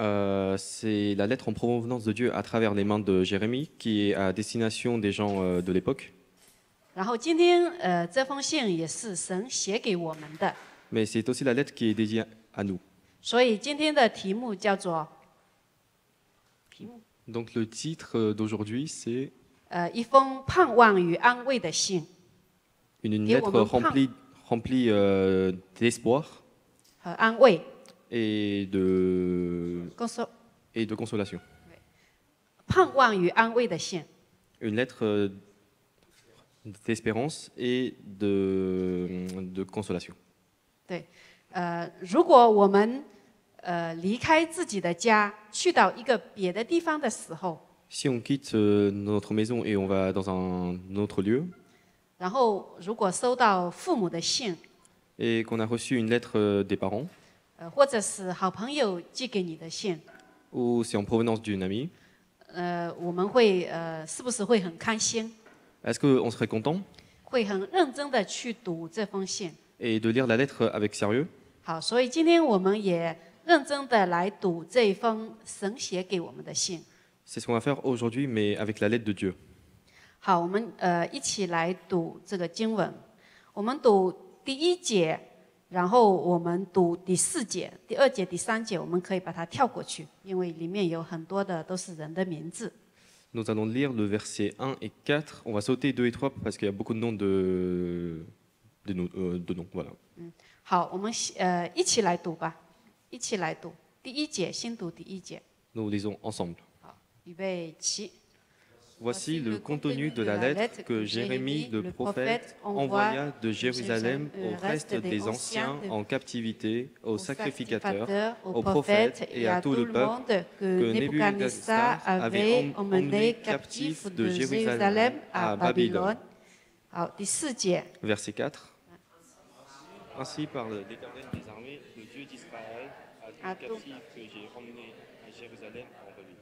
Euh, c'est la lettre en provenance de Dieu à travers les mains de Jérémie qui est à destination des gens euh, de l'époque. mais c'est aussi la lettre qui est dédiée à nous. donc le titre euh, d'aujourd'hui, c'est une lettre remplie, remplie d'espoir et de, et de consolation. Une lettre euh, d'espérance et de, de consolation. si on quitte euh, notre maison et on va dans un autre lieu, et qu'on a reçu une lettre euh, des parents, ou c'est en provenance d'une amie. Est-ce qu'on serait content Et de lire la lettre avec sérieux. C'est ce qu'on va faire aujourd'hui, mais avec la lettre de Dieu. 好，我们呃一起来读这个经文。我们读第一节然后我们读第四节、第二节、第三节，我们可以把它跳过去，因为里面有很多的都是人的名字。Nous allons lire le verset 1 et 4. On va sauter 2 e t 3 parce qu'il y a beaucoup de noms de de noms. Voilà. 嗯，好，我们呃一起来读吧，一起来读。第一节，先读第一节。Nous lisons ensemble. 好，预备起。Voici le contenu de la lettre que Jérémie le prophète envoya de Jérusalem euh, au reste des anciens en captivité, aux sacrificateurs, aux prophètes et à tout le peuple que Nebuchadnezzar avait emmené captif de Jérusalem à Babylone. Verset 4. Ainsi parle l'Éternel des armées, le Dieu d'Israël, à tout captifs que j'ai emmené à Jérusalem en Babylone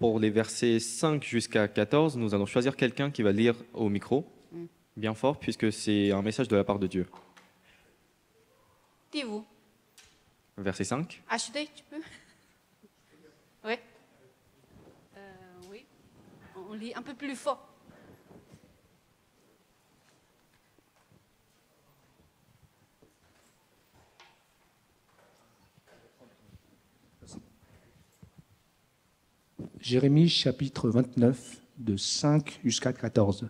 pour les versets 5 jusqu'à 14, nous allons choisir quelqu'un qui va lire au micro, mm. bien fort, puisque c'est un message de la part de Dieu. Verset 5. on lit un peu plus fort. Jérémie chapitre 29, de 5 jusqu'à 14.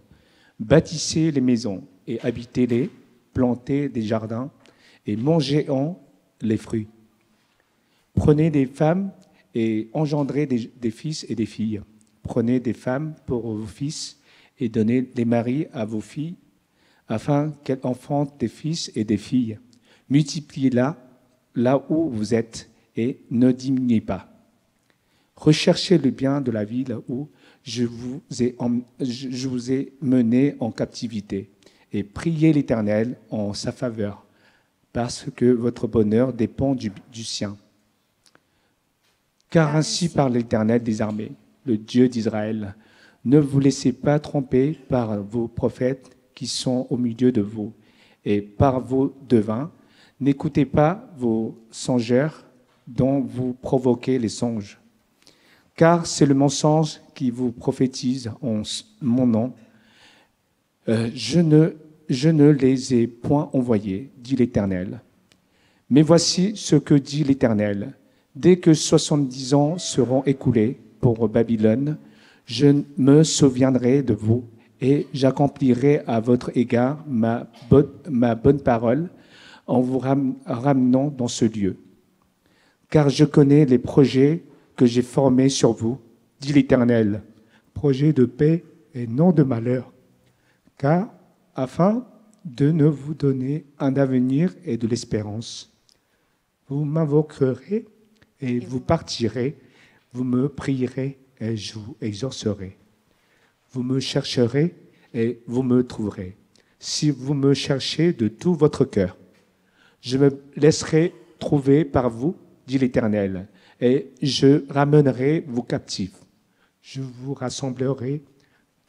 Bâtissez les maisons et habitez-les, plantez des jardins et mangez-en les fruits. Prenez des femmes et engendrez des fils et des filles. Prenez des femmes pour vos fils et donnez des maris à vos filles, afin qu'elles enfantent des fils et des filles. Multipliez-la là où vous êtes et ne diminuez pas. Recherchez le bien de la ville où je vous ai, je vous ai mené en captivité et priez l'Éternel en sa faveur, parce que votre bonheur dépend du, du sien. Car ainsi parle l'Éternel des armées le Dieu d'Israël. Ne vous laissez pas tromper par vos prophètes qui sont au milieu de vous et par vos devins. N'écoutez pas vos songeurs dont vous provoquez les songes. Car c'est le mensonge qui vous prophétise en mon nom. Euh, je, ne, je ne les ai point envoyés, dit l'Éternel. Mais voici ce que dit l'Éternel. Dès que soixante-dix ans seront écoulés, pour Babylone, je me souviendrai de vous et j'accomplirai à votre égard ma, bonne, parole en vous ramenant dans ce lieu. Car je connais les projets que j'ai formés sur vous, dit l'Éternel, projets de paix et non de malheur, car afin de ne vous donner un avenir et de l'espérance. Vous m'invoquerez et vous partirez, vous me prierez et je vous exaucerai. Vous me chercherez et vous me trouverez. Si vous me cherchez de tout votre cœur, je me laisserai trouver par vous, dit l'Éternel, et je ramènerai vos captifs. Je vous rassemblerai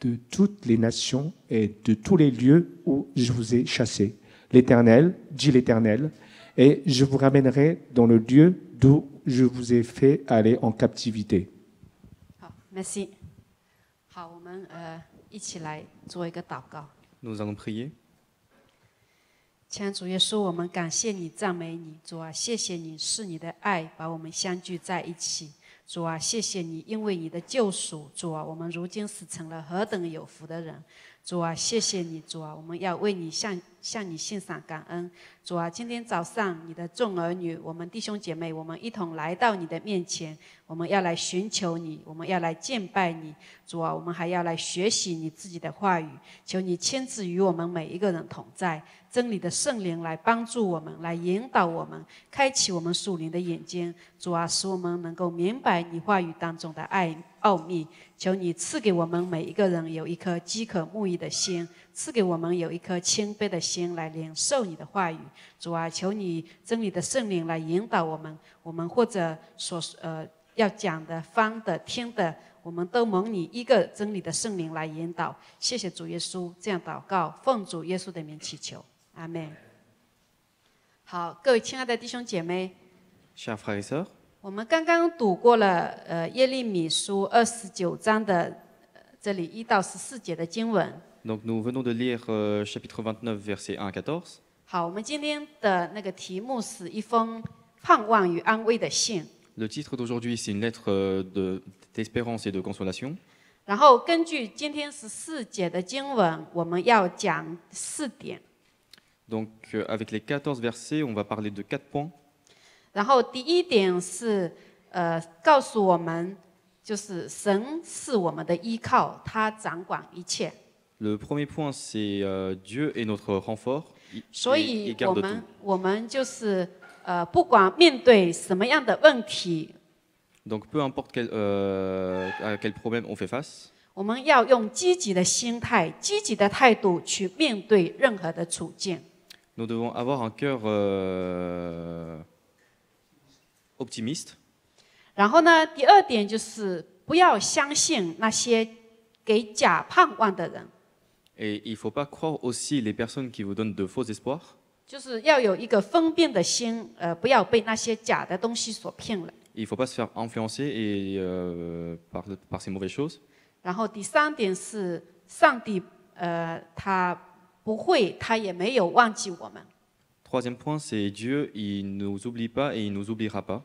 de toutes les nations et de tous les lieux où je vous ai chassés. L'Éternel, dit l'Éternel, et je vous ramènerai dans le lieu je vous ai fait aller en captivité. Merci. Nous allons prier. 主啊，谢谢你，主啊，我们要为你向向你献上感恩。主啊，今天早上你的众儿女，我们弟兄姐妹，我们一同来到你的面前，我们要来寻求你，我们要来敬拜你。主啊，我们还要来学习你自己的话语，求你亲自与我们每一个人同在。真理的圣灵来帮助我们，来引导我们，开启我们属灵的眼睛。主啊，使我们能够明白你话语当中的爱奥秘。求你赐给我们每一个人有一颗饥渴慕义的心，赐给我们有一颗谦卑的心来领受你的话语。主啊，求你真理的圣灵来引导我们。我们或者所呃要讲的、方的、听的，我们都蒙你一个真理的圣灵来引导。谢谢主耶稣，这样祷告，奉主耶稣的名祈求。阿门。好，各位亲爱的弟兄姐妹，我们刚刚读过了呃耶利米书二十九章的这里一到十四节的经文。好，我们今天的那个题目是一封盼望与安慰的信。然后根据今天十四节的经文，我们要讲四点。Donc euh, avec les 14 versets, on va parler de quatre points. 然后第一点是呃告诉我们，就是神是我们的依靠，他掌管一切。Le premier point, c'est euh, Dieu est notre renfort. il- et- garde 们 tout. 我们就是呃，不管面对什么样的问题，Donc peu importe quel, euh, quel problème on fait face, 我们要用积极的心态、积极的态度去面对任何的处境。nous devons avoir un cœur euh, optimiste. Et il ne faut pas croire aussi les personnes qui vous donnent de faux espoirs. Il ne faut pas se faire influencer et, euh, par, par ces mauvaises choses. Troisième point, c'est Dieu, il ne nous oublie pas et il ne nous oubliera pas.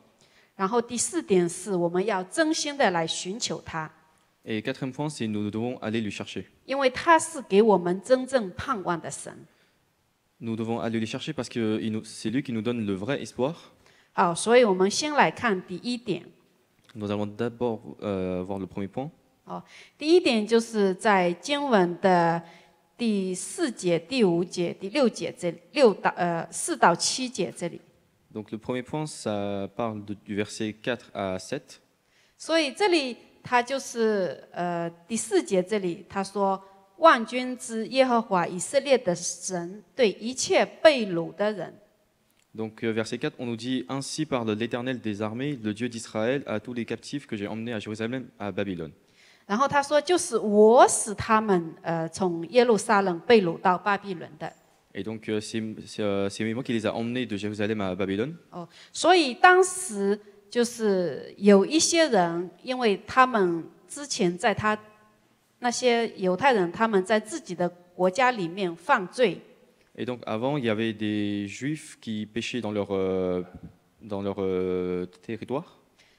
然后第四点是，我们要真心的来寻求他，Et quatrième point, c'est nous devons aller le chercher. Nous devons aller le chercher parce que c'est lui qui nous donne le vrai espoir. Nous allons d'abord euh, voir le premier point. 第一点就是在经文的第四节、第五节、第六节，这六到呃四到七节这里。donc le premier point ça parle du verset 4 à 7. 所以这里他就是呃第四节这里他说万军之耶和华以色列的神对一切被掳的人。donc verset 4 on nous dit ainsi parle l'Eternel des armées le Dieu d'Israël à tous les captifs que j'ai emmenés à Jérusalem à Babylone. 然后他说，就是我使他们呃从耶路撒冷被掳到巴比伦的。Et donc c'est moi qui les a emmenés de Jérusalem à Babylone. 哦，所以当时就是有一些人，因为他们之前在他那些犹太人，他们在自己的国家里面犯罪。Et donc avant il y avait des juifs qui pêchaient dans leur dans leur territoire.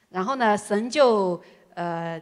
然后呢，神就呃。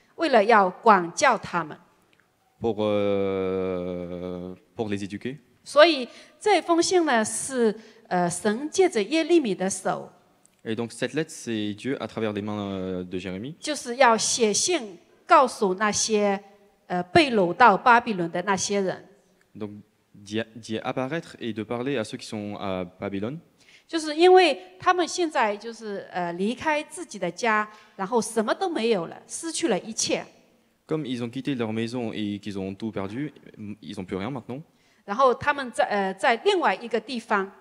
Euh, pour les éduquer. et donc cette lettre, c'est Dieu à travers les mains euh, de Jérémie. Donc, d'y apparaître et de parler à ceux qui sont à Babylone. 就是因为他们现在就是呃离开自己的家，然后什么都没有了，失去了一切。然后他们在呃在另外一个地方。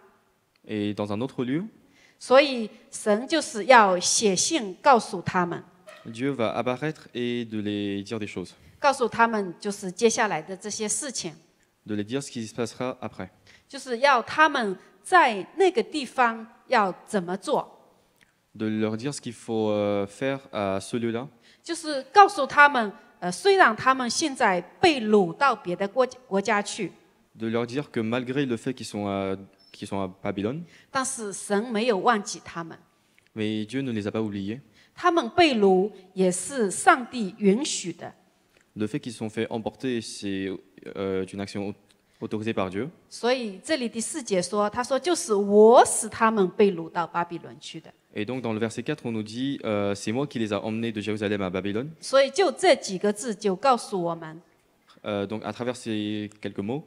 所以神就是要写信告诉他们，告诉他们就是接下来的这些事情，就是要他们。de leur dire ce qu'il faut euh, faire à ce lieu-là. de leur dire que malgré le fait qu'ils sont à qu'ils sont à Babylone. mais Dieu ne les a pas oubliés. le fait qu'ils sont fait emporter, c'est euh, une action autorisé par Dieu. Et donc dans le verset 4, on nous dit, euh, c'est moi qui les a emmenés de Jérusalem à Babylone. donc à travers ces quelques mots,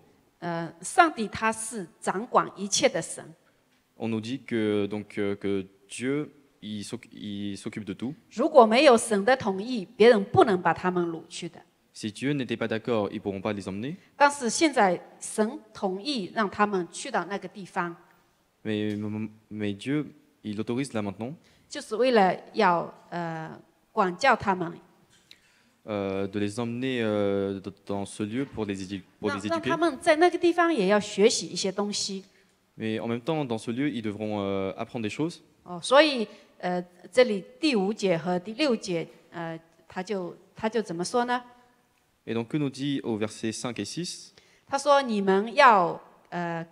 on nous dit que, donc, euh, que Dieu, il s'occupe de tout. Si Dieu n'était pas d'accord, ils ne pourront pas les emmener. mais Dieu, il autorise là maintenant de les emmener euh, dans ce lieu pour les, édu- Mais en même temps, dans ce lieu, ils devront euh, apprendre des choses. Et donc, que nous dit au verset 5 et 6他说：“你们要呃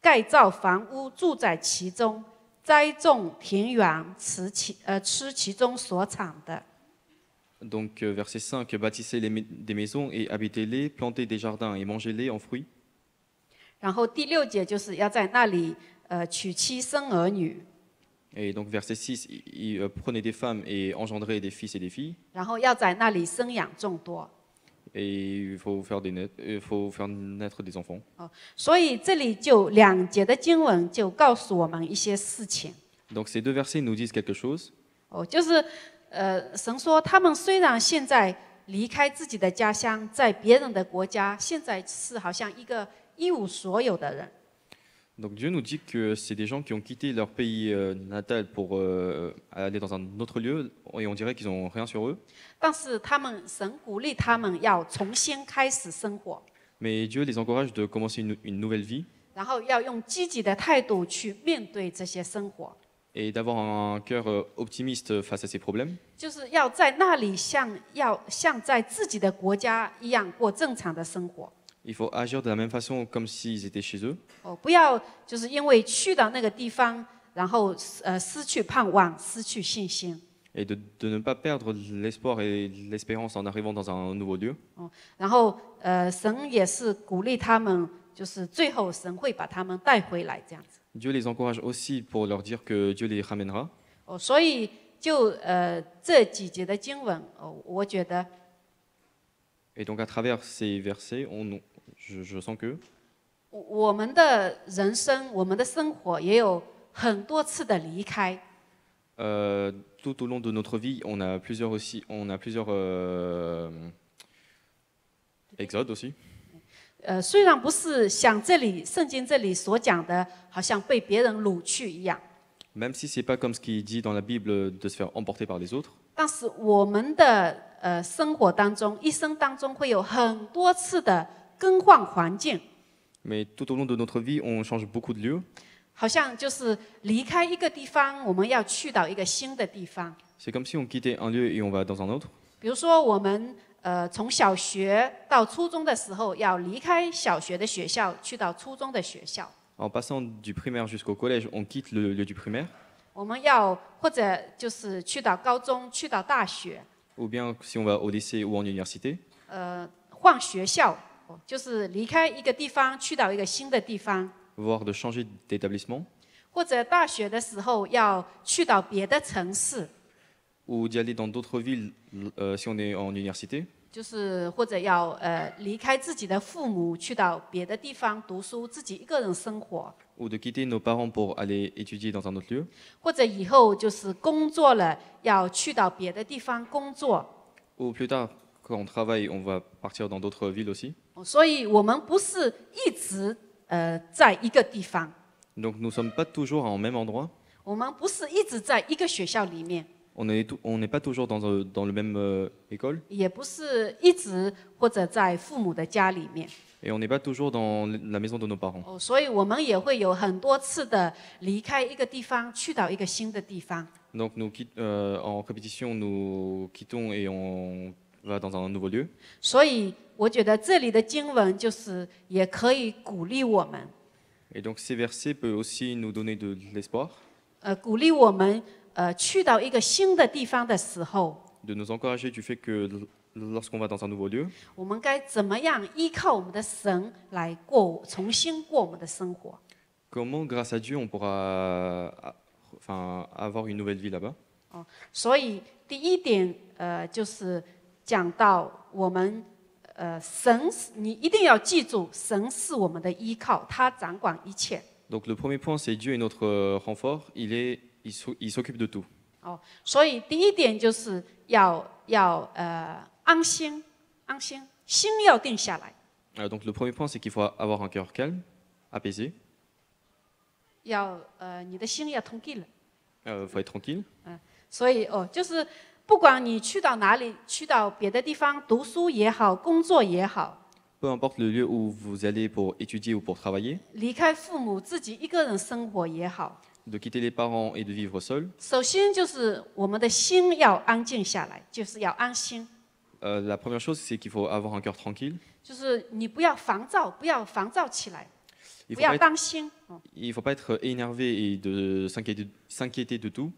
盖造房屋，住在其中，栽种田园，吃其呃吃其中所产的。Donc, euh, verset 5, bâtissez les des maisons et habitez-les, plantez des jardins et mangez-les en fruits. ”然后第六节就是要在那里呃娶妻生儿女，Et donc, verset 6, il- il, prenez des femmes et engendrez des fils et des filles, 然后要在那里生养众多。et il faut faire, des naître, il faut faire naître des enfants. 哦，所以这里就两节的经文就告诉我们一些事情。Donc ces deux versets nous disent quelque chose. 哦，就是呃，神说他们虽然现在离开自己的家乡，在别人的国家，现在是好像一个一无所有的人。donc Dieu nous dit que c'est des gens qui ont quitté leur pays euh, natal pour euh, aller dans un autre lieu et on dirait qu'ils n'ont rien sur eux. Mais Dieu les encourage de commencer une, nouvelle vie. Et d'avoir un cœur euh, optimiste face à ces problèmes. Il faut agir de la même façon comme s'ils étaient chez eux. et de, de ne pas perdre l'espoir et l'espérance en arrivant dans un nouveau lieu. Dieu les encourage aussi pour leur dire que Dieu les ramènera. et donc à travers ces versets, on, nous je, je sens q 我我们的人生，我们的生活也有很多次的离开。tout au long de notre vie, on a plusieurs aussi, on a plusieurs exode s aussi. 呃，虽然不是像这里圣经这里所讲的，好像被别人掳去一样。même si c'est pas comme ce qui est dit dans la bible de se faire emporter par les autres. 但是我们的呃生活当中，一生当中会有很多次的。mais tout au long de notre vie, on change beaucoup de lieux. c'est comme si on quittait un lieu et on va dans un autre. en passant du primaire jusqu'au collège, on quitte le lieu du primaire. ou bien si on va au lycée ou en université, 就是离开一个地方，去到一个新的地方，或者大学的时候要去到别的城市，就是或者要呃离开自己的父母，去到别的地方读书，自己一个人生活，或者以后就是工作了，要去到别的地方工作。我知道。quand on travaille, on va partir dans d'autres villes aussi. Donc nous ne sommes pas toujours en même endroit. on n'est pas toujours dans, euh, le même euh, école Et on n'est pas toujours dans la maison de nos parents. Donc nous euh, en compétition, nous quittons et on va dans un nouveau lieu. et donc ces versets peuvent aussi nous donner de l'espoir, de nous encourager du fait que lorsqu'on va dans un nouveau lieu, comment grâce à Dieu on pourra avoir une nouvelle vie là-bas. 讲到我们，呃，神你一定要记住，神是我们的依靠，他掌管一切。Donc le premier point c'est Dieu est notre renfort, il est, il s'occupe de tout. 哦，所以第一点就是要要呃安心，安心，心要定下来。Donc le premier point c'est qu'il faut avoir un cœur calme, apaisé. 要呃你的心要 tranquil. 要 tranquil. 嗯，所以哦就是。Peu importe le lieu où vous allez pour étudier ou pour travailler, de quitter les parents et de vivre seul, la première chose, c'est qu'il faut avoir un cœur tranquille. il ne faut pas être- pas être énervé et de s'inquiéter- de tout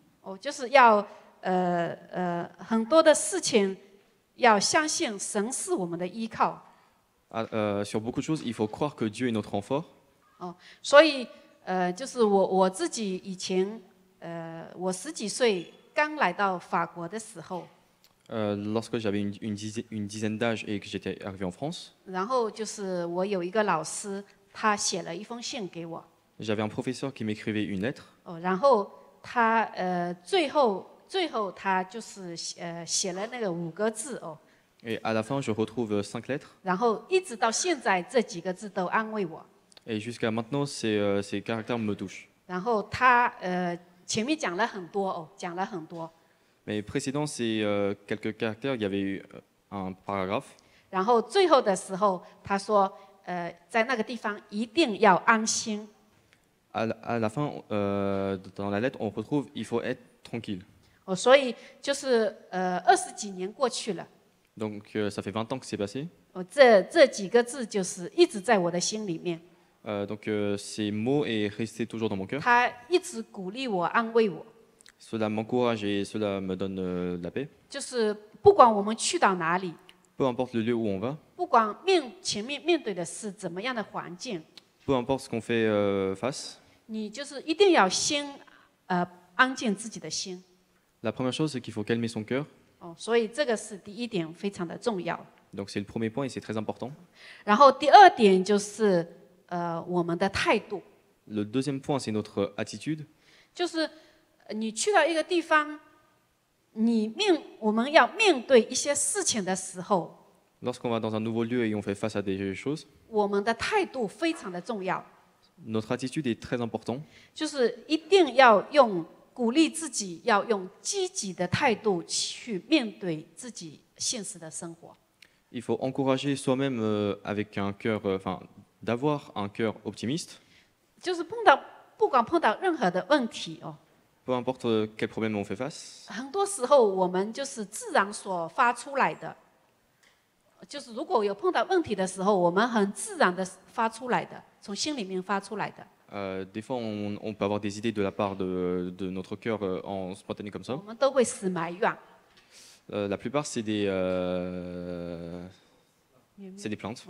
sur beaucoup de choses, il faut croire que Dieu est notre renfort. lorsque j'avais une, dizaine, d'âges d'âge et que j'étais arrivé en France, j'avais un professeur qui m'écrivait une lettre. Et à la fin, je retrouve cinq lettres. Et jusqu'à maintenant, ces, euh, ces caractères me touchent. Mais précédant ces euh, quelques caractères, il y avait eu un paragraphe. à la fin, euh, dans la lettre, on retrouve il faut être tranquille. 哦，所以就是呃，二十几年过去了。Donc ça fait vingt ans que c'est passé. 哦，这这几个字就是一直在我的心里面。Donc ces mots est resté toujours dans mon cœur. 他一直鼓励我，安慰我。Cela m'encourage et cela me donne la paix. 就是不管我们去到哪里。Peu importe le lieu où on va. 不管面前面面对的是怎么样的环境。Peu importe ce qu'on fait face. 你就是一定要先，呃，安静自己的心。La première chose, c'est qu'il faut calmer son cœur. Donc, c'est le premier point et c'est très important. Le deuxième point, c'est notre attitude. Lorsqu'on va dans un nouveau lieu et on fait face à des choses, notre attitude est très importante. 鼓励自己要用积极的态度去面对自己现实的生活。Il faut encourager soi-même avec un cœur, enfin, d'avoir un cœur optimiste。就是碰到不管碰到任何的问题哦。Peu importe quel problème on fait face？很多时候我们就是自然所发出来的，就是如果有碰到问题的时候，我们很自然的发出来的，从心里面发出来的。Euh, des fois, on peut avoir des idées de la part de notre cœur euh, en spontané comme ça. La plupart, c'est des, euh, c'est des plantes.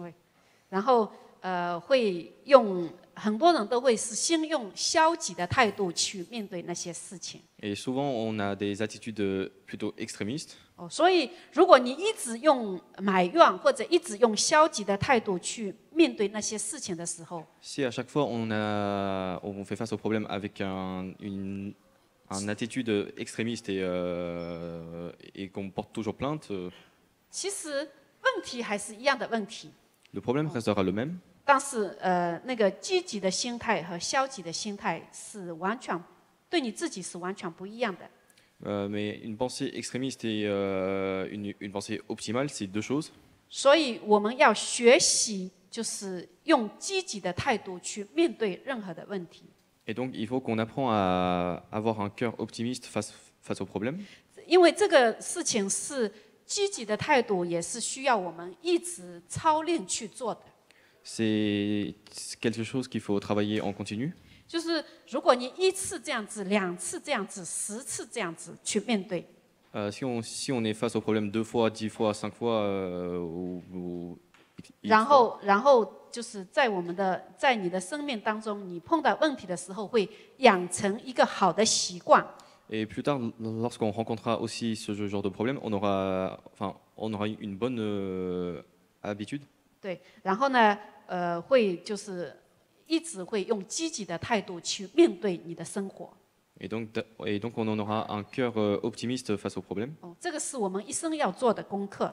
et souvent, on a des attitudes plutôt extrémistes. donc si tu continues à te plaindre ou à utiliser une attitude négative, 面对那些事情的时候。Si à chaque fois on a on fait face au problème avec un une un attitude extrémiste et et qu'on porte toujours plainte。其实问题还是一样的问题。Le problème restera le même。但是呃那个积极的心态和消极的心态是完全对你自己是完全不一样的。Mais une pensée extrémiste et une une pensée optimale c'est deux choses。所以我们要学习。就是用积极的态度去面对任何的问题。Et donc il faut qu'on apprend à avoir un cœur optimiste face face aux problèmes. 因为这个事情是积极的态度，也是需要我们一直操练去做的。C'est quelque chose qu'il faut travailler en continu. 就是如果你一次这样子，两次这样子，十次这样子去面对。Si on si on est face au problème deux fois, dix fois, cinq fois euh, ou 然后，然后就是在我们的在你的生命当中，你碰到问题的时候，会养成一个好的习惯。Et plus tard, lorsqu'on rencontrera aussi ce genre de problème, on aura, enfin, on aura une bonne habitude. 对，然后呢，呃，会就是一直会用积极的态度去面对你的生活。Et donc, et donc, o n aura un cœur optimiste face aux problèmes. 哦，这个是我们一生要做的功课。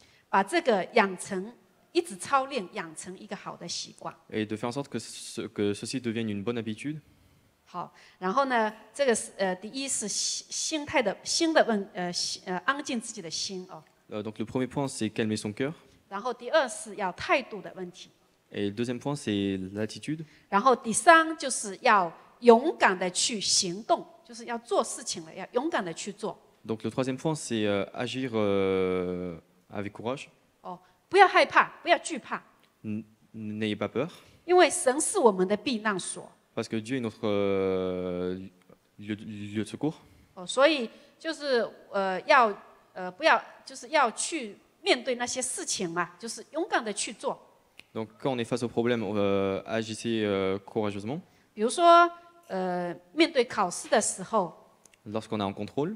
把这个养成，一直操练，养成一个好的习惯。Et de faire en sorte que ce que ceci devienne une bonne habitude. 好，然后呢，这个是呃，第一是心心态的，心的问呃，呃，安静自己的心哦。Donc le premier point c'est calmer son cœur. 然后第二是要态度的问题。Et le deuxième point c'est l'attitude. 然后第三就是要勇敢的去行动，就是要做事情了，要勇敢的去做。Donc le troisième point c'est agir. Avec courage. Oh, pas peur, parce que Dieu est notre euh, lieu, de secours. Donc, quand on est face au problème, agissez euh, courageusement. Lorsqu'on est en contrôle,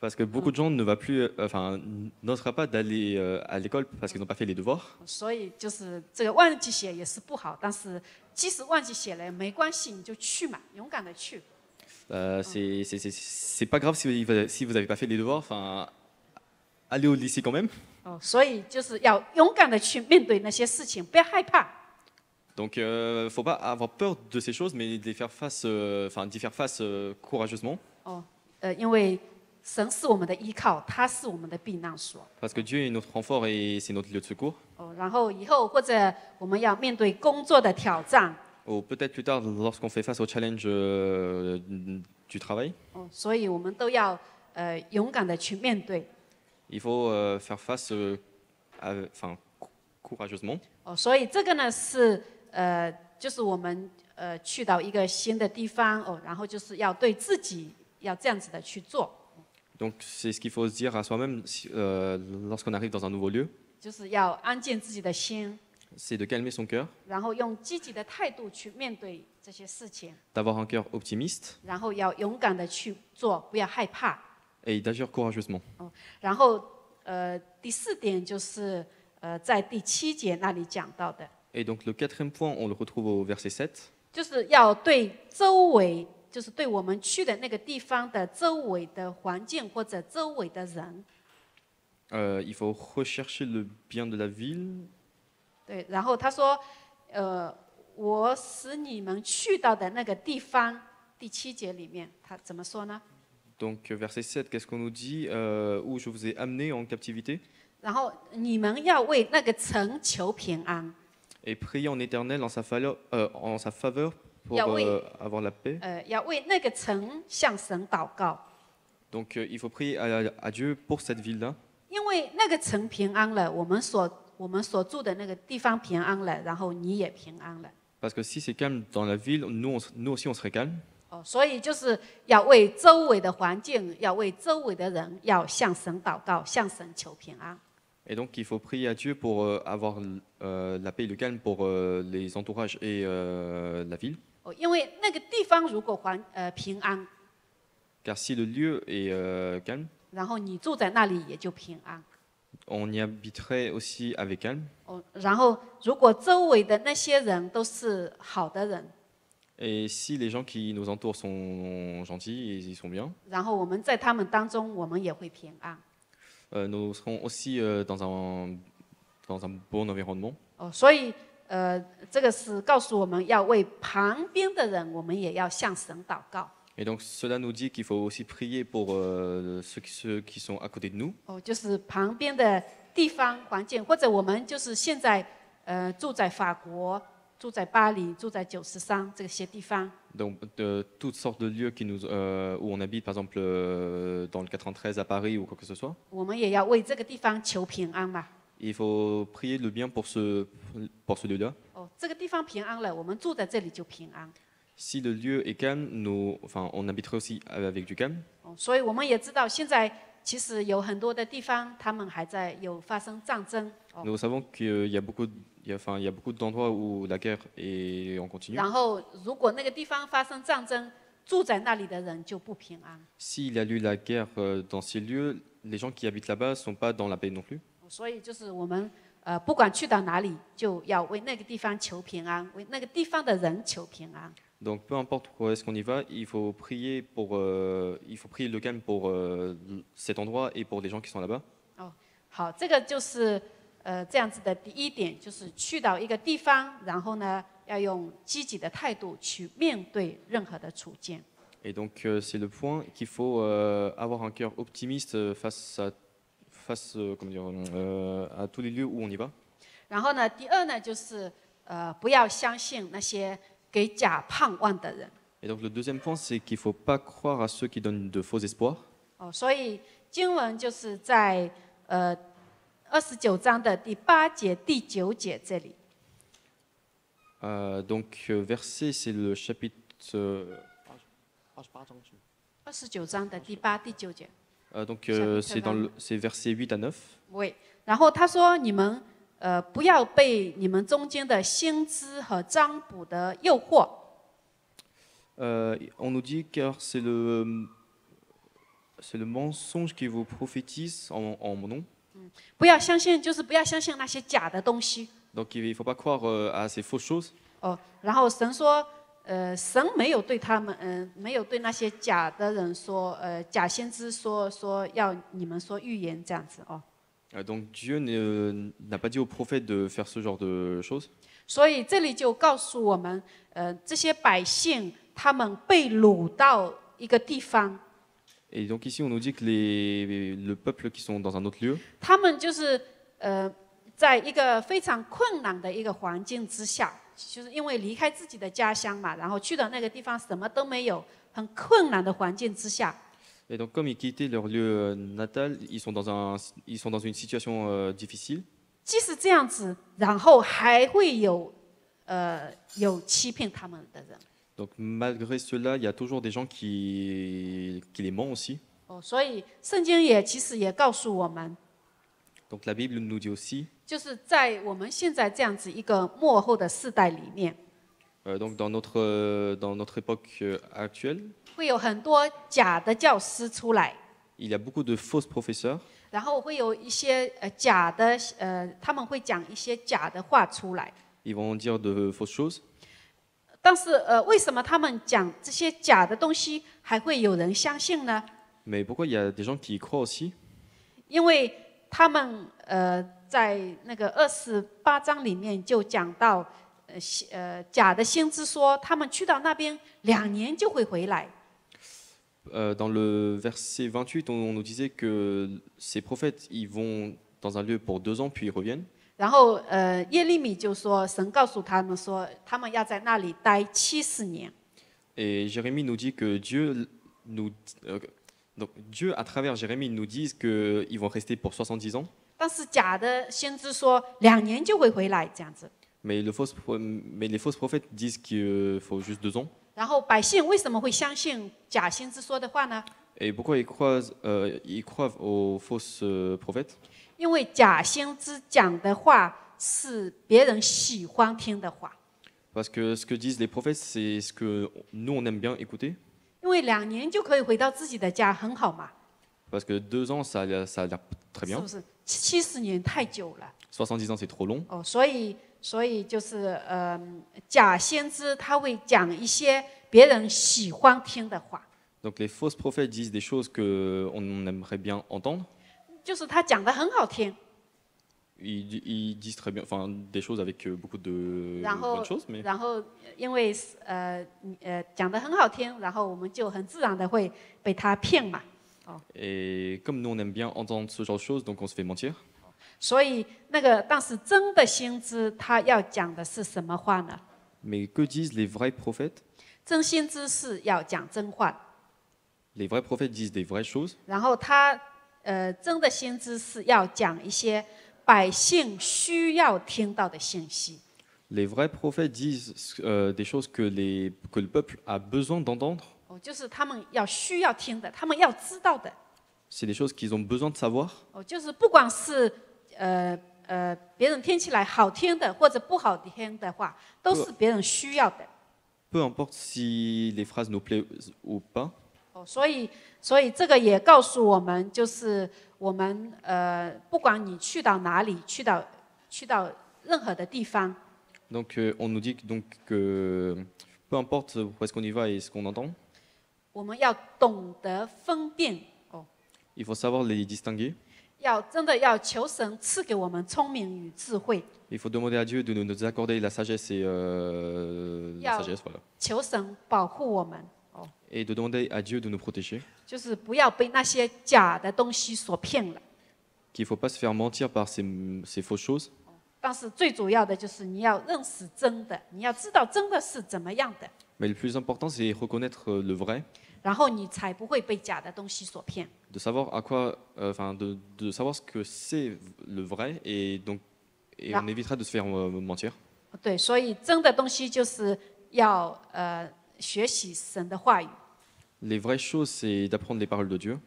parce que beaucoup de gens ne va plus, euh, enfin, pas d'aller euh, à l'école parce qu'ils n'ont pas fait les devoirs. Euh, ah. c'est pas grave si vous n'avez pas fait les devoirs, enfin, allez au lycée quand même. Donc, il ne faut pas avoir peur de ces choses, mais les faire face, euh, enfin, d'y faire face courageusement. Oh, 神是我们的依靠，他是我们的避难所。Parce que Dieu est notre renfort et c'est notre lieu de secours。哦，然后以后或者我们要面对工作的挑战。Ou peut-être plus tard lorsqu'on fait face au challenge du travail。哦，所以我们都要呃勇敢的去面对。Il faut faire face à, enfin courageusement。哦，所以这个呢是呃就是我们呃去到一个新的地方哦，然后就是要对自己要这样子的去做。Donc c'est ce qu'il faut se dire à soi-même euh, lorsqu'on arrive dans un nouveau lieu. C'est de calmer son cœur. D'avoir un cœur optimiste. Et d'agir courageusement. Et donc le quatrième point, on le retrouve au verset 7 il faut rechercher le bien de la ville. donc verset 7, qu'est-ce qu'on nous dit euh, Où je vous ai amené en captivité et priez en éternel en sa, euh, en sa faveur euh, euh, donc euh, il faut prier à, Dieu pour cette ville-là. Parce que si c'est calme dans la ville, nous, aussi on serait calme. et donc il faut prier à Dieu pour avoir la paix et le calme pour les entourages et la ville. Car si le lieu est euh, calme, on y habiterait aussi avec calme. Et si les gens qui nous entourent sont gentils et ils sont bien, nous serons aussi euh, dans, un, dans un bon environnement. 呃，这个是告诉我们要为旁边的人，我们也要向神祷告。Et donc cela nous dit qu'il faut aussi prier pour ceux qui sont à côté de nous. 哦，就是旁边的地方、环境，或者我们就是现在，呃，住在法国，住在巴黎，住在九十三这些地方。Donc toutes sortes de lieux qui nous où on habite, par exemple dans le 93 à Paris ou q u o i q u e chose comme ça. 我们也要为这个地方求平安嘛。Il faut prier le bien pour ce, pour ce lieu-là. Si le lieu est calme, on habiterait aussi avec du calme. Nous savons qu'il y a beaucoup, beaucoup d'endroits où la guerre est en continu. s'il y a eu la guerre euh, dans ces lieux, les gens qui habitent là-bas ne sont pas dans la paix non plus. 所以就是我们呃，不管去到哪里，就要为那个地方求平安，为那个地方的人求平安。donc peu importe où est-ce qu'on y va, il faut prier pour il faut prier le calme pour cet endroit et pour les gens qui sont là-bas. o 好，这个就是呃这样子的第一点，就是去到一个地方，然后呢，要用积极的态度去面对任何的处境。et donc c'est le point qu'il faut avoir un cœur optimiste face à Euh, euh, à tous les lieux où on y va. et donc le deuxième point, c'est qu'il ne faut pas croire à ceux qui donnent de faux espoirs. donc euh, verset, c'est le chapitre euh, donc euh, c'est versets 8 à 9. on nous dit car c'est le c'est le mensonge qui vous prophétise en, mon nom. Mm. donc il ne faut pas croire euh, à ces fausses choses. Oh, 呃，神没有对他们，嗯，没有对那些假的人说，呃，假先知说说要你们说预言这样子哦。Donc Dieu n'a pas dit au prophète de faire ce genre de choses？所以这里就告诉我们，呃，这些百姓他们被掳到一个地方。Et donc ici on nous dit que les le peuple qui sont dans un autre lieu？他们就是呃，在一个非常困难的一个环境之下。就是因为离开自己的家乡嘛，然后去到那个地方什么都没有，很困难的环境之下。Et donc comme ils quittaient leur lieu natal, ils sont dans un, ils sont dans une situation difficile. 即使这样子，然后还会有呃有欺骗他们的人。Donc malgré cela, il y a toujours des gens qui, qui les ment aussi. 哦，所以圣经也其实也告诉我们。Donc la Bible nous dit aussi. Euh, dans notre époque euh, actuelle, il y a beaucoup de fausses professeurs ils vont dire de fausses choses. pourquoi il y a des gens qui y croient aussi 他们呃在那个二十八章里面就讲到，呃呃，假的先知说他们去到那边两年就会回来。呃，在勒 verse 28，nous disait que ces prophètes ils vont dans un lieu pour deux ans puis ils reviennent。然后呃耶利米就说神告诉他们说他们要在那里待七十年。et Jérémie nous dit que Dieu nous Donc Dieu, à travers Jérémie, nous dit qu'ils vont rester pour 70 ans. mais les fausses prophètes disent qu'il euh, faut juste deux ans. Et pourquoi ils croient, euh, ils croient aux fausses euh, prophètes Parce que ce que disent les prophètes, c'est ce que nous, on aime bien écouter. 因为两年就可以回到自己的家，很好嘛。Parce que deux ans ça ça a l'air très bien. 是不是？七十年太久了。Soixante-dix ans c'est trop long. 哦，所以所以就是呃，假先知他会讲一些别人喜欢听的话。Donc les fausses prophètes disent des choses que on aimerait bien entendre. 就是他讲的很好听。ils, disent très bien, des choses avec euh, beaucoup de bonnes choses, mais Et comme nous on aime bien entendre ce genre de choses, donc on se fait mentir. mais que disent les vrais prophètes les vrais prophètes disent des vraies choses, prophètes 百姓需要听到的信息。Les vrais prophètes disent des choses que les que le peuple a besoin d'entendre. 哦，就是他们要需要听的，他们要知道的。C'est des choses qu'ils ont besoin de savoir. 哦，就是不管是呃呃别人听起来好听的或者不好听的话，都是别人需要的。Peu importe si les phrases nous plaisent ou pas. 哦，所以所以这个也告诉我们就是。我们呃，不管你去到哪里，去到去到任何的地方。Donc donc euh, on nous dit que, donc que peu importe où est-ce qu'on y va et ce qu'on entend, 我们要懂得分辨，il faut savoir les distinguer. 要真的要求神赐给我们聪明与智慧，Il faut demander à Dieu de nous, nous accorder la sagesse et euh, la sagesse. Voilà et de demander à Dieu de nous protéger. Qu'il ne faut pas se faire mentir par ces, fausses choses. Mais le plus important, c'est reconnaître euh, le vrai, savoir à quoi, euh, de, savoir ce que c'est le vrai, et donc, et on évitera de se faire euh, mentir les vraies choses, c'est d'apprendre les paroles de Dieu.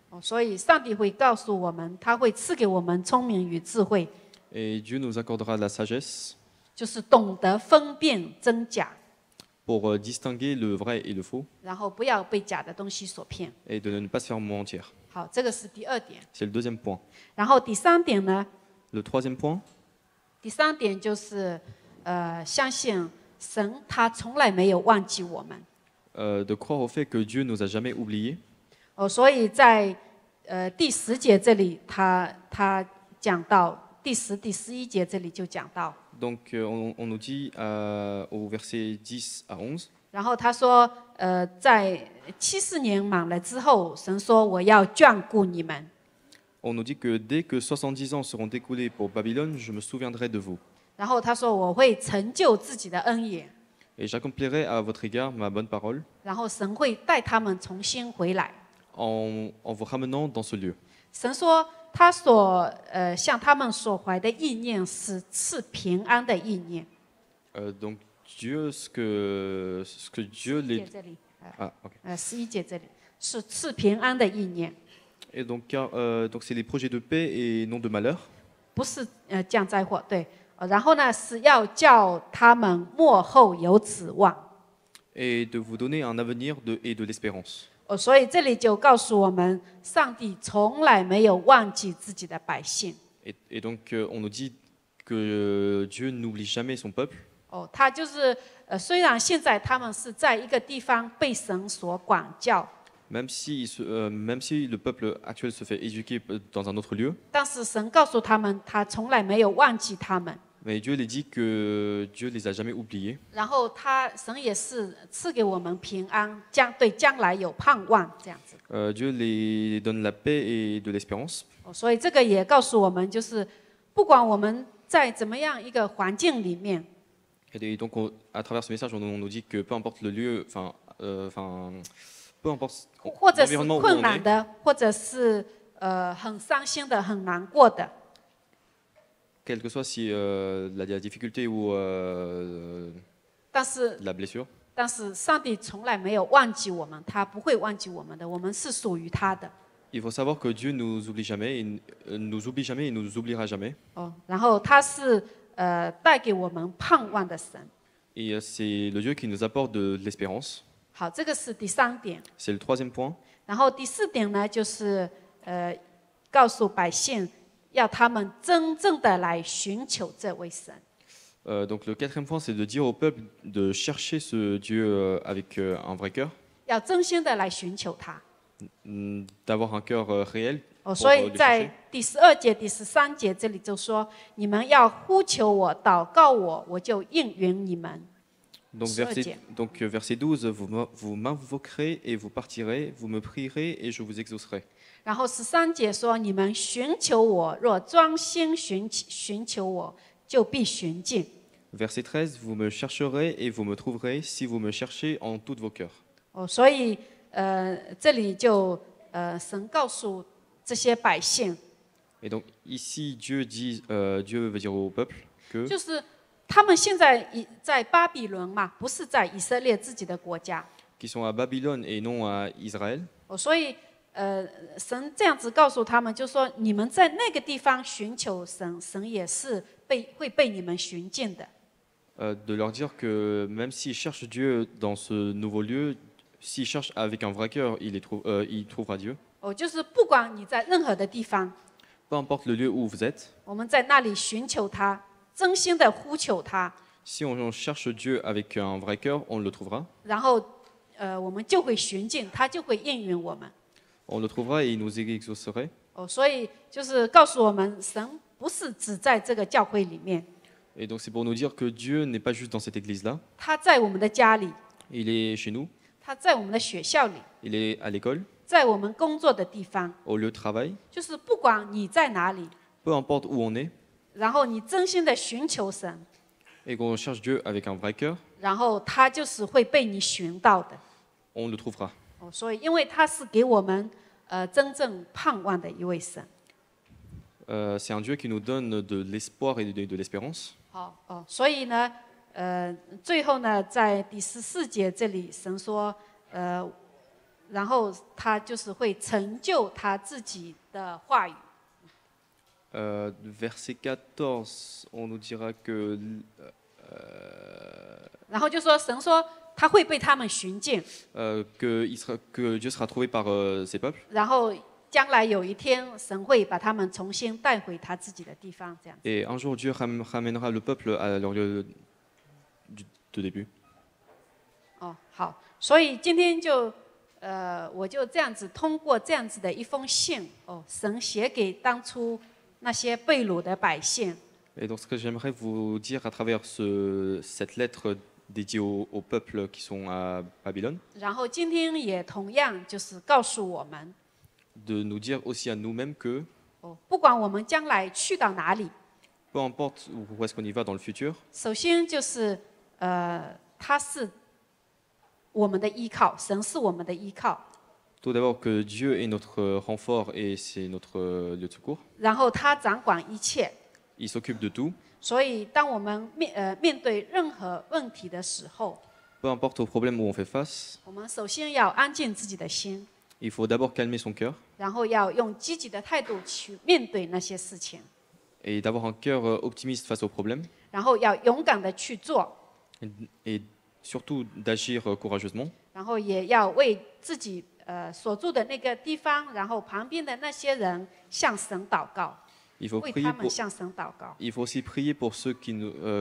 et Dieu nous accordera la sagesse pour euh, distinguer le vrai et le faux et de ne pas se faire mentir. c'est le deuxième point. le troisième point, 第三点就是，呃，相信神他从来没有忘记我们。de croire au fait que Dieu nous a jamais oubliés. Donc, euh, on, on nous dit au verset 10 à 11, on nous dit que dès que 70 ans seront écoulés pour Babylone, je me souviendrai de vous. Et j'accomplirai à votre égard ma bonne parole en vous ramenant dans ce lieu. donc Dieu, ce que, Dieu les... ok. Euh, donc, c'est les projets de paix et non de malheur, 然后呢，是要叫他们幕后有指望。Et de vous donner un avenir et de l'espérance. 哦，所以这里就告诉我们，上帝从来没有忘记自己的百姓。Et donc on nous dit que Dieu n'oublie jamais son peuple. 哦，他就是，呃，虽然现在他们是在一个地方被神所管教。Même si le peuple actuel se fait éduquer dans un autre lieu. 但是神告诉他们。Mais Dieu les dit que Dieu les a jamais oubliés. Euh, Dieu les donne la paix et de l'espérance. Et donc, à travers ce message, on, nous dit que peu importe le lieu, enfin, euh, enfin, peu importe l'environnement où on est, quelle que soit euh, la, difficulté ou euh, la blessure. Il faut savoir que Dieu nous oublie jamais, il euh, nous oublie jamais, il nous oubliera jamais. et c'est le Dieu qui nous apporte de l'espérance. C'est le troisième point. 然后第四点呢，就是呃告诉百姓要他们真正的来寻求这位神。呃，所以第十二节、第十三节这里就说：你们要呼求我、祷告我，我就应允你们。Donc verset, donc euh, verset 12, vous, m'invoquerez et vous partirez, vous me prierez et je vous exaucerai. Verset 13, vous me chercherez et vous me trouverez si vous me cherchez en tout vos cœurs. Et donc ici, Dieu, dit, euh, Dieu veut dire au peuple que... 他们现在以在巴比伦嘛，不是在以色列自己的国家。Qui sont à Babylone et non à Israël。哦，所以，呃，神这样子告诉他们，就说你们在那个地方寻求神，神也是被会被你们寻见的。Euh, de leur dire que même si ils cherchent Dieu dans ce nouveau lieu, s'ils cherchent avec un vrai cœur, il est troue, il trouvera Dieu。哦，就是不管你在任何的地方。Peu importe le lieu où vous êtes。我们在那里寻求他。真心的呼求他，然后，呃，我们就会寻进，他就会应允我们。哦，所以就是告诉我们，神不是只在这个教会里面。他在我们的家里。他在我们的学校里。在我们工作的地方。就是不管你在哪里。然后你真心的寻求神，然后他就是会被你寻到的。哦，所以因为他是给我们呃真正盼望的一位神。好哦，所以呢，呃，最后呢，在第十四节这里，神说，呃，然后他就是会成就他自己的话语。Euh, verset 14, on nous dira que. Euh, que, il sera, que Dieu sera trouvé par euh, ses peuples. 然后将来有一天神会把他们重新带回他自己的地方，这样。Et un jour, Dieu ramènera le peuple à leur lieu du- de début. 哦，好，所以今天就呃，我就这样子通过这样子的一封信，哦，神写给当初那些被掳的百姓。Et donc ce que j'aimerais vous dire à travers cette lettre dédiée au peuple qui sont à Babylone。然后今天也同样就是告诉我们。De nous dire aussi à nous-mêmes que。哦，不管我们将来去到哪里。Peu importe où est-ce qu'on y va dans le futur。首先就是呃，他是我们的依靠，神是我们的依靠。tout d'abord que Dieu est notre euh, renfort et c'est notre euh, lieu de secours. Il s'occupe de tout. Peu importe au problème où on fait face, Il faut d'abord calmer son cœur et d'avoir un cœur euh, optimiste face aux problèmes et surtout d'agir courageusement 然后也要为自己呃，所住的那个地方，然后旁边的那些人向神祷告，为他们向神祷告。Il faut aussi prier pour ceux qui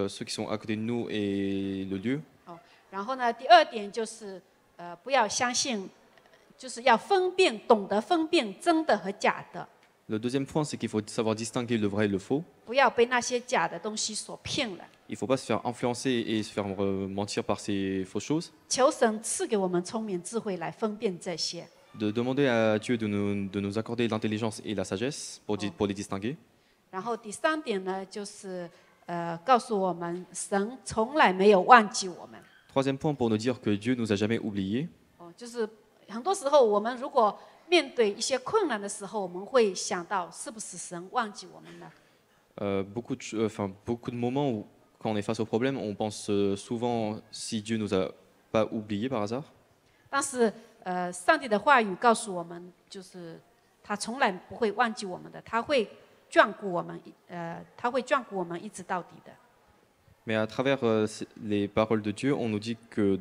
ceux qui sont à côté nous et le Dieu. 哦，然后呢，第二点就是，呃，不要相信，就是要分辨，Le deuxième point c'est qu'il faut savoir distinguer le vrai et le faux. il ne faut pas se faire influencer et se faire mentir par ces fausses choses. De demander à Dieu de nous, accorder l'intelligence et la sagesse pour, oh. les distinguer. Troisième point pour nous dire que Dieu nous a jamais oubliés. Euh, beaucoup de moments où quand on est face au problème, on pense euh, souvent si Dieu nous a pas oubliés par hasard. Mais à travers euh, les paroles de Dieu, on nous dit que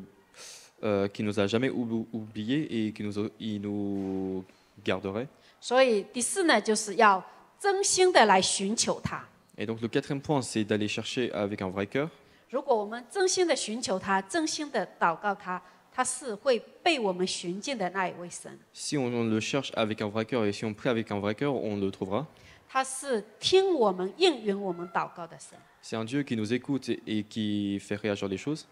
ne euh, nous a jamais oublié oubliés et qu'il nous, il nous garderait. Et donc le quatrième point, c'est d'aller chercher avec un vrai cœur. Si on, le cherche avec un vrai cœur et si on prie avec un vrai cœur, on le trouvera. C'est un Dieu qui nous écoute et, qui fait réagir les choses.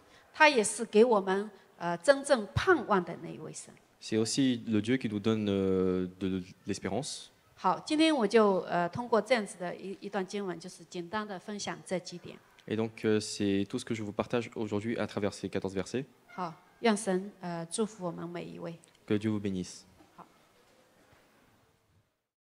C'est aussi le Dieu qui nous donne euh, de l'espérance. 好，今天我就呃通过这样子的一一段经文，就是简单的分享这几点。Et donc c'est tout ce que je vous partage aujourd'hui à travers ces 14 versets. 好，让神呃祝福我们每一位。Que Dieu vous bénisse.